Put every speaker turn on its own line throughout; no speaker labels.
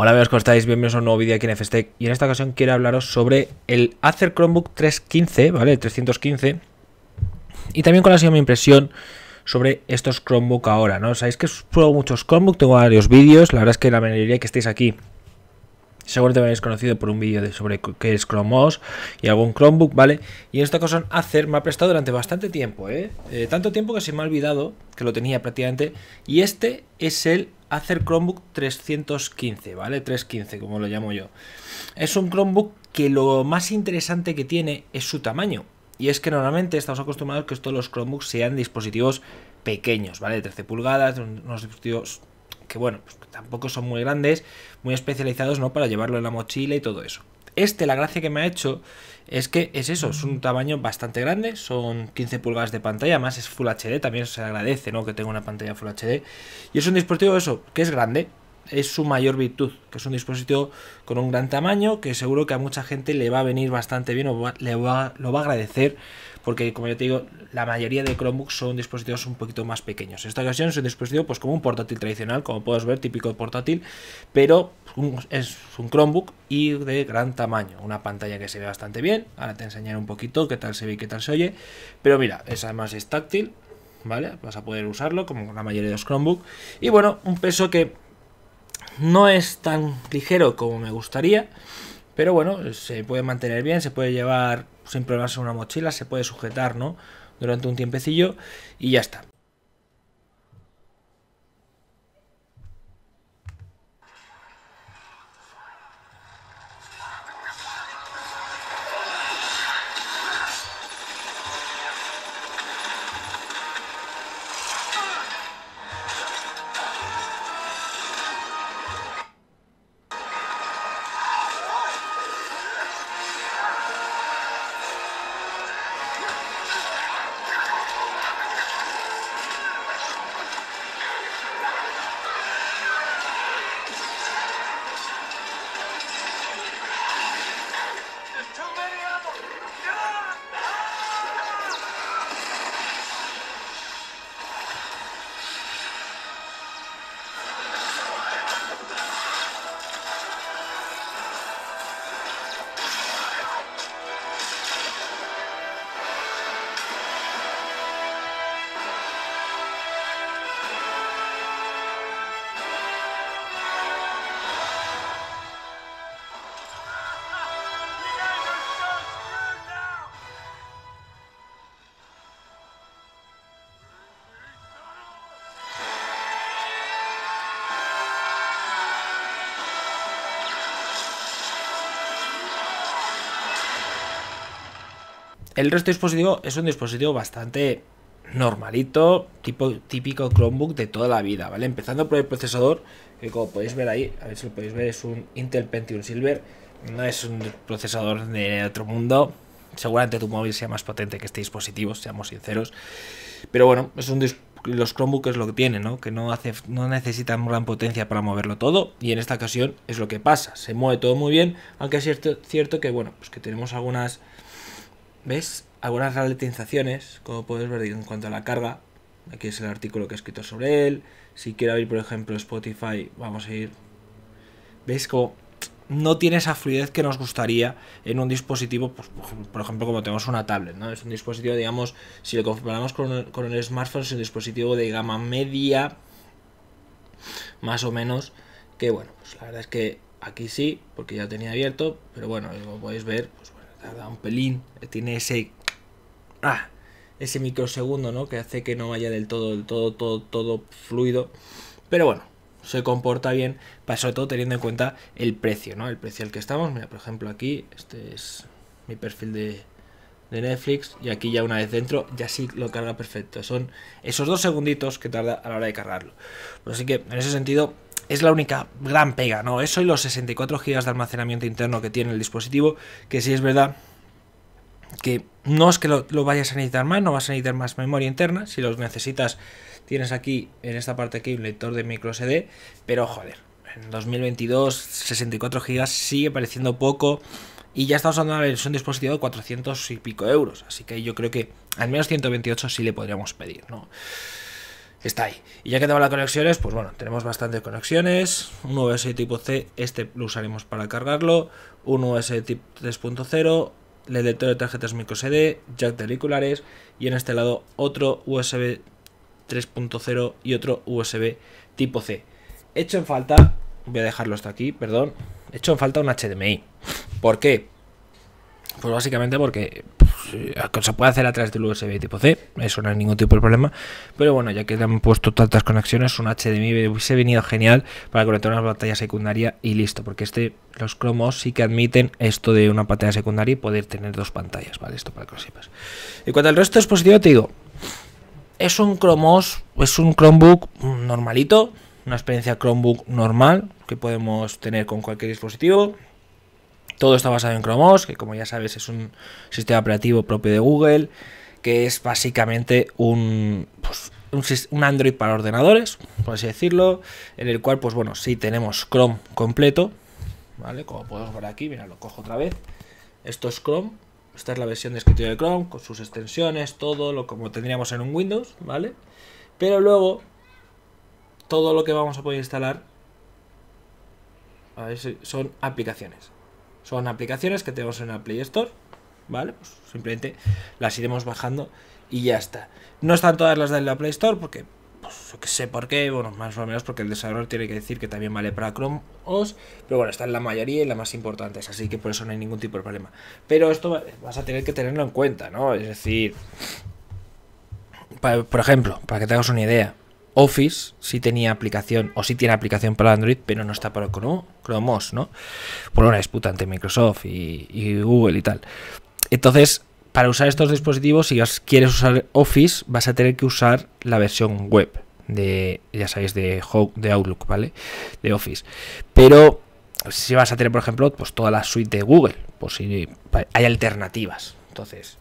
Hola amigos, ¿cómo estáis? Bienvenidos a un nuevo vídeo aquí en FSTEC y en esta ocasión quiero hablaros sobre el Acer Chromebook 315, ¿vale? 315 y también cuál ha sido mi impresión sobre estos Chromebook ahora, ¿no? Sabéis que pruebo muchos Chromebook, tengo varios vídeos, la verdad es que la mayoría que estáis aquí seguramente me habéis conocido por un vídeo sobre qué es Chrome OS y algún Chromebook, ¿vale? Y en esta ocasión Acer me ha prestado durante bastante tiempo, ¿eh? ¿eh? Tanto tiempo que se me ha olvidado que lo tenía prácticamente. Y este es el Acer Chromebook 315, ¿vale? 315, como lo llamo yo. Es un Chromebook que lo más interesante que tiene es su tamaño. Y es que normalmente estamos acostumbrados que todos los Chromebooks sean dispositivos pequeños, ¿vale? De 13 pulgadas, unos dispositivos que bueno, pues tampoco son muy grandes, muy especializados, ¿no? Para llevarlo en la mochila y todo eso. Este, la gracia que me ha hecho es que es eso, es un tamaño bastante grande, son 15 pulgadas de pantalla, más es Full HD, también se agradece, ¿no? Que tenga una pantalla Full HD. Y es un dispositivo, eso, que es grande, es su mayor virtud, que es un dispositivo con un gran tamaño, que seguro que a mucha gente le va a venir bastante bien o le va, lo va a agradecer porque como ya te digo, la mayoría de Chromebooks son dispositivos un poquito más pequeños. En esta ocasión es un dispositivo pues como un portátil tradicional, como puedes ver, típico portátil, pero es un Chromebook y de gran tamaño, una pantalla que se ve bastante bien, ahora te enseñaré un poquito qué tal se ve y qué tal se oye, pero mira, es además es táctil, ¿vale? Vas a poder usarlo como la mayoría de los Chromebooks y bueno, un peso que no es tan ligero como me gustaría, pero bueno, se puede mantener bien, se puede llevar sin problemas en una mochila, se puede sujetar, ¿no? Durante un tiempecillo y ya está. El resto del dispositivo es un dispositivo bastante normalito, tipo típico Chromebook de toda la vida, ¿vale? Empezando por el procesador, que como podéis ver ahí, a ver si lo podéis ver, es un Intel Pentium Silver, no es un procesador de otro mundo, seguramente tu móvil sea más potente que este dispositivo, seamos sinceros, pero bueno, los Chromebook es lo que tienen, ¿no? Que no, hace, no necesitan gran potencia para moverlo todo, y en esta ocasión es lo que pasa, se mueve todo muy bien, aunque es cierto, cierto que, bueno, pues que tenemos algunas ves algunas ralentizaciones, como podéis ver en cuanto a la carga. Aquí es el artículo que he escrito sobre él. Si quiero abrir, por ejemplo, Spotify, vamos a ir. ¿Veis como no tiene esa fluidez que nos gustaría en un dispositivo, pues, por ejemplo, como tenemos una tablet, ¿no? Es un dispositivo, digamos, si lo comparamos con, el, con el smartphone, es un dispositivo de gama media, más o menos, que bueno, pues la verdad es que aquí sí, porque ya lo tenía abierto, pero bueno, como podéis ver, pues tarda un pelín, tiene ese ah, ese microsegundo, ¿no? Que hace que no vaya del todo, del todo, todo, todo fluido. Pero bueno, se comporta bien, sobre todo teniendo en cuenta el precio, ¿no? El precio al que estamos. Mira, por ejemplo, aquí, este es mi perfil de, de Netflix. Y aquí ya una vez dentro, ya sí lo carga perfecto. Son esos dos segunditos que tarda a la hora de cargarlo. Así que, en ese sentido, es la única gran pega, ¿no? Eso y los 64 GB de almacenamiento interno que tiene el dispositivo, que si es verdad que no es que lo, vayas a necesitar más, no vas a necesitar más memoria interna, si los necesitas tienes aquí, en esta parte aquí, un lector de micro SD, pero joder, en 2022 64 GB sigue pareciendo poco y ya estamos hablando de un dispositivo de 400 y pico euros, así que yo creo que al menos 128 sí le podríamos pedir, ¿no? está ahí. Y ya que tenemos las conexiones, pues bueno, tenemos bastantes conexiones. Un USB tipo C, este lo usaremos para cargarlo. Un USB tipo 3.0, el lector de tarjetas microSD, jack de auriculares y en este lado otro USB 3.0 y otro USB tipo C. Hecho en falta, voy a dejarlo hasta aquí, perdón, hecho en falta un HDMI. ¿Por qué? Pues básicamente porque pues, eh, se puede hacer a través del USB tipo C, eso no es ningún tipo de problema. Pero bueno, ya que han puesto tantas conexiones, un HDMI hubiese venido genial para conectar una pantalla secundaria y listo. Porque este, los cromos sí que admiten esto de una pantalla secundaria y poder tener dos pantallas, ¿vale? Esto para que lo sepas. Y cuanto al resto de dispositivo, te digo, es un cromos, es un Chromebook normalito, una experiencia Chromebook normal que podemos tener con cualquier dispositivo todo está basado en Chrome OS, que como ya sabes es un sistema operativo propio de Google, que es básicamente un, pues, un, Android para ordenadores, por así decirlo, en el cual, pues bueno, sí tenemos Chrome completo, ¿vale? Como podemos ver aquí, mira, lo cojo otra vez. Esto es Chrome, esta es la versión de escritorio de Chrome, con sus extensiones, todo lo como tendríamos en un Windows, ¿vale? Pero luego, todo lo que vamos a poder instalar son aplicaciones. Son aplicaciones que tenemos en la Play Store, ¿vale? Pues simplemente las iremos bajando y ya está. No están todas las de la Play Store porque, pues, que sé por qué, bueno, más o menos porque el desarrollador tiene que decir que también vale para Chrome OS, pero bueno, están la mayoría y las más importantes, así que por eso no hay ningún tipo de problema. Pero esto vas a tener que tenerlo en cuenta, ¿no? Es decir, por ejemplo, para que tengas una idea, Office sí tenía aplicación, o sí tiene aplicación para Android, pero no está para Chrome, ¿no? Por una disputa entre Microsoft y, Google y tal. Entonces, para usar estos dispositivos, si quieres usar Office, vas a tener que usar la versión web de, ya sabéis, de, de Outlook, ¿vale? De Office. Pero si vas a tener, por ejemplo, pues toda la suite de Google, pues sí hay alternativas. Entonces,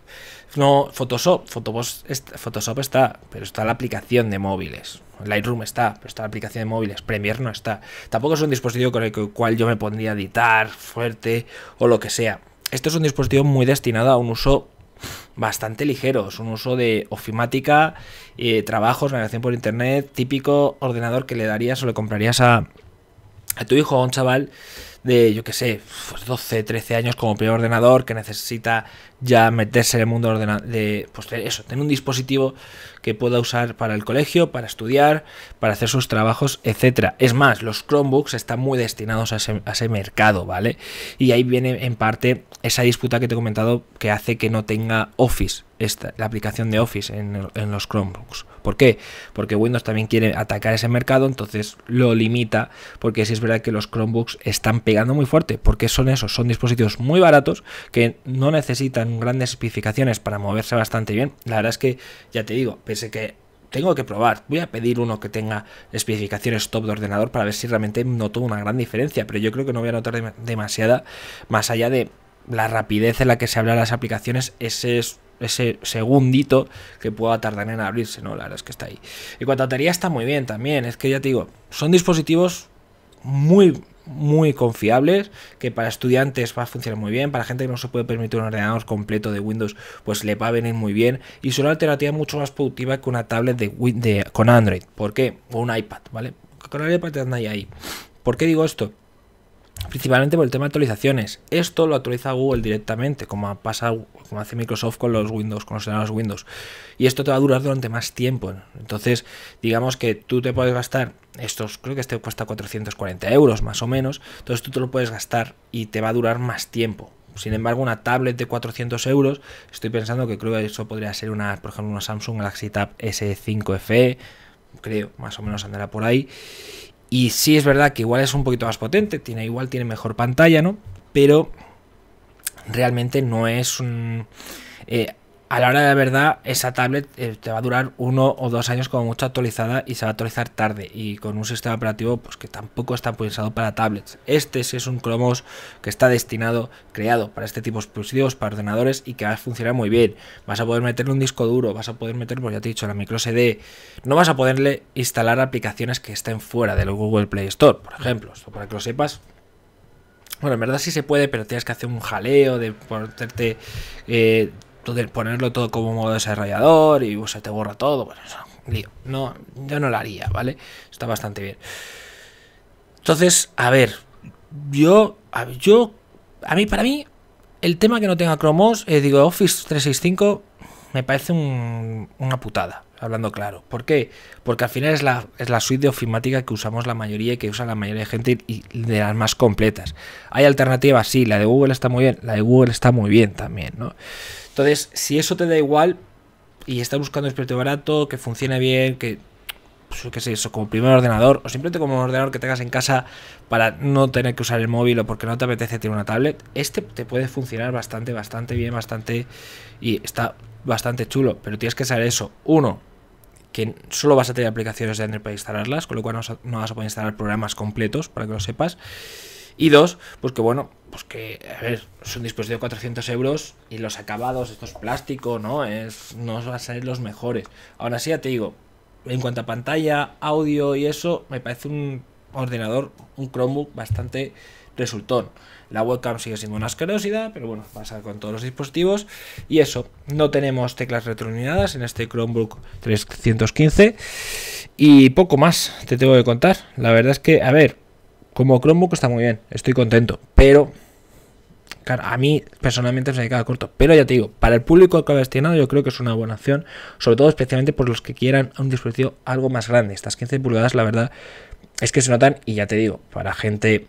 no, Photoshop, Photoshop está, pero está la aplicación de móviles. Lightroom está, pero está la aplicación de móviles. Premiere no está. Tampoco es un dispositivo con el cual yo me pondría a editar fuerte o lo que sea. Esto es un dispositivo muy destinado a un uso bastante ligero. Es un uso de ofimática, eh, trabajos, navegación por internet, típico ordenador que le darías o le comprarías a, a tu hijo o a un chaval de, yo que sé, 12, pues 13 años como primer ordenador, que necesita ya meterse en el mundo de, pues eso, tener un dispositivo que pueda usar para el colegio, para estudiar, para hacer sus trabajos, etcétera. Es más, los Chromebooks están muy destinados a ese, a ese mercado, ¿vale? Y ahí viene en parte esa disputa que te he comentado que hace que no tenga Office la aplicación de Office en, los Chromebooks. ¿Por qué? Porque Windows también quiere atacar ese mercado, entonces lo limita, porque si es verdad que los Chromebooks están pegando muy fuerte, porque son esos, son dispositivos muy baratos que no necesitan grandes especificaciones para moverse bastante bien. La verdad es que, ya te digo, pese que tengo que probar. Voy a pedir uno que tenga especificaciones top de ordenador para ver si realmente noto una gran diferencia, pero yo creo que no voy a notar demasiada más allá de la rapidez en la que se hablan las aplicaciones. Ese es ese segundito que pueda tardar en abrirse, ¿no? La verdad es que está ahí. Y cuanto a batería está muy bien también, es que ya te digo, son dispositivos muy muy confiables, que para estudiantes va a funcionar muy bien, para gente que no se puede permitir un ordenador completo de Windows, pues le va a venir muy bien y son una alternativa mucho más productiva que una tablet de, de con Android, ¿por qué? O un iPad, ¿vale? Con el iPad anda ahí. ¿Por qué digo esto? principalmente por el tema de actualizaciones. Esto lo actualiza Google directamente, como pasado como hace Microsoft con los Windows, con los Windows. Y esto te va a durar durante más tiempo. Entonces, digamos que tú te puedes gastar estos, creo que este cuesta 440 euros más o menos. Entonces tú te lo puedes gastar y te va a durar más tiempo. Sin embargo, una tablet de 400 euros, estoy pensando que creo que eso podría ser una, por ejemplo, una Samsung Galaxy Tab S5 FE, creo, más o menos andará por ahí y sí es verdad que igual es un poquito más potente, tiene, igual tiene mejor pantalla, ¿no? Pero realmente no es un... Eh, a la hora de la verdad, esa tablet eh, te va a durar uno o dos años como mucho actualizada y se va a actualizar tarde y con un sistema operativo pues, que tampoco está pensado para tablets. Este sí es un Chromos que está destinado, creado para este tipo de dispositivos, para ordenadores y que va a funcionar muy bien. Vas a poder meterle un disco duro, vas a poder meter, pues ya te he dicho, la micro No vas a poderle instalar aplicaciones que estén fuera del Google Play Store, por ejemplo. Esto para que lo sepas, bueno, en verdad sí se puede, pero tienes que hacer un jaleo de ponerte eh, ponerlo todo como modo desarrollador y se te borra todo. Pues, no, yo no lo haría, ¿vale? Está bastante bien. Entonces, a ver, yo, a, yo, a mí, para mí, el tema que no tenga Chrome OS, eh, digo, Office 365 me parece una putada hablando claro. ¿Por qué? Porque al final es la, es la suite de ofimática que usamos la mayoría que usa la mayoría de gente y de las más completas. ¿Hay alternativas? Sí, la de Google está muy bien, la de Google está muy bien también, ¿no? Entonces, si eso te da igual y estás buscando un experto barato, que funcione bien, que pues, qué sé, eso, como primer ordenador, o simplemente como un ordenador que tengas en casa para no tener que usar el móvil o porque no te apetece tener una tablet, este te puede funcionar bastante, bastante bien, bastante. Y está bastante chulo, pero tienes que saber eso. Uno, que solo vas a tener aplicaciones de Android para instalarlas, con lo cual no vas a poder instalar programas completos, para que lo sepas. Y dos, pues que bueno, pues que, a ver, es un dispositivo de 400 euros y los acabados, esto es plástico, ¿no? Es, no van a ser los mejores. Ahora sí, ya te digo, en cuanto a pantalla, audio y eso, me parece un ordenador, un Chromebook bastante resultón. La webcam sigue siendo una asquerosidad, pero bueno, pasa con todos los dispositivos. Y eso, no tenemos teclas retroiluminadas en este Chromebook 315. Y poco más te tengo que contar. La verdad es que, a ver, como Chromebook está muy bien, estoy contento, pero Claro, a mí personalmente se me queda corto. Pero ya te digo, para el público que ha destinado, yo creo que es una buena opción. Sobre todo, especialmente por los que quieran un dispositivo algo más grande. Estas 15 pulgadas, la verdad, es que se notan. Y ya te digo, para gente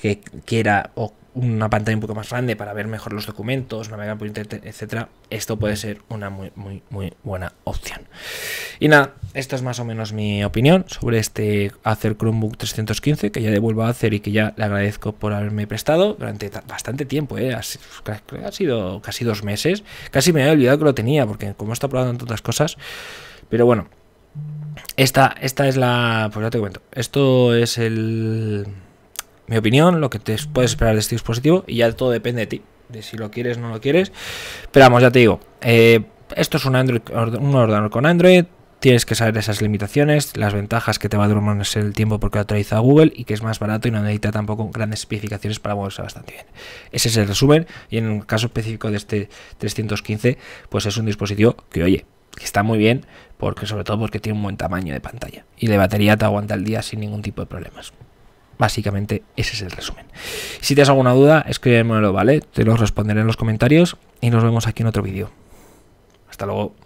que quiera o una pantalla un poco más grande para ver mejor los documentos, navegar por internet, etcétera, esto puede ser una muy, muy, muy buena opción. Y nada, esto es más o menos mi opinión sobre este Acer Chromebook 315 que ya devuelvo a hacer y que ya le agradezco por haberme prestado durante bastante tiempo, ¿eh? ha, sido, casi dos meses, casi me había olvidado que lo tenía porque como está probando tantas cosas, pero bueno. Esta, esta es la. Pues ya te cuento. Esto es el mi opinión, lo que te puedes esperar de este dispositivo y ya todo depende de ti, de si lo quieres o no lo quieres. Pero vamos, ya te digo, eh, esto es un, Android, un ordenador con Android, tienes que saber esas limitaciones, las ventajas que te va a durar más el tiempo porque lo actualiza Google y que es más barato y no necesita tampoco grandes especificaciones para moverse bastante bien. Ese es el resumen y en el caso específico de este 315, pues es un dispositivo que, oye, que está muy bien, porque sobre todo porque tiene un buen tamaño de pantalla y de batería te aguanta el día sin ningún tipo de problemas. Básicamente ese es el resumen. Si tienes alguna duda, escríbemelo, ¿vale? Te lo responderé en los comentarios y nos vemos aquí en otro vídeo. Hasta luego.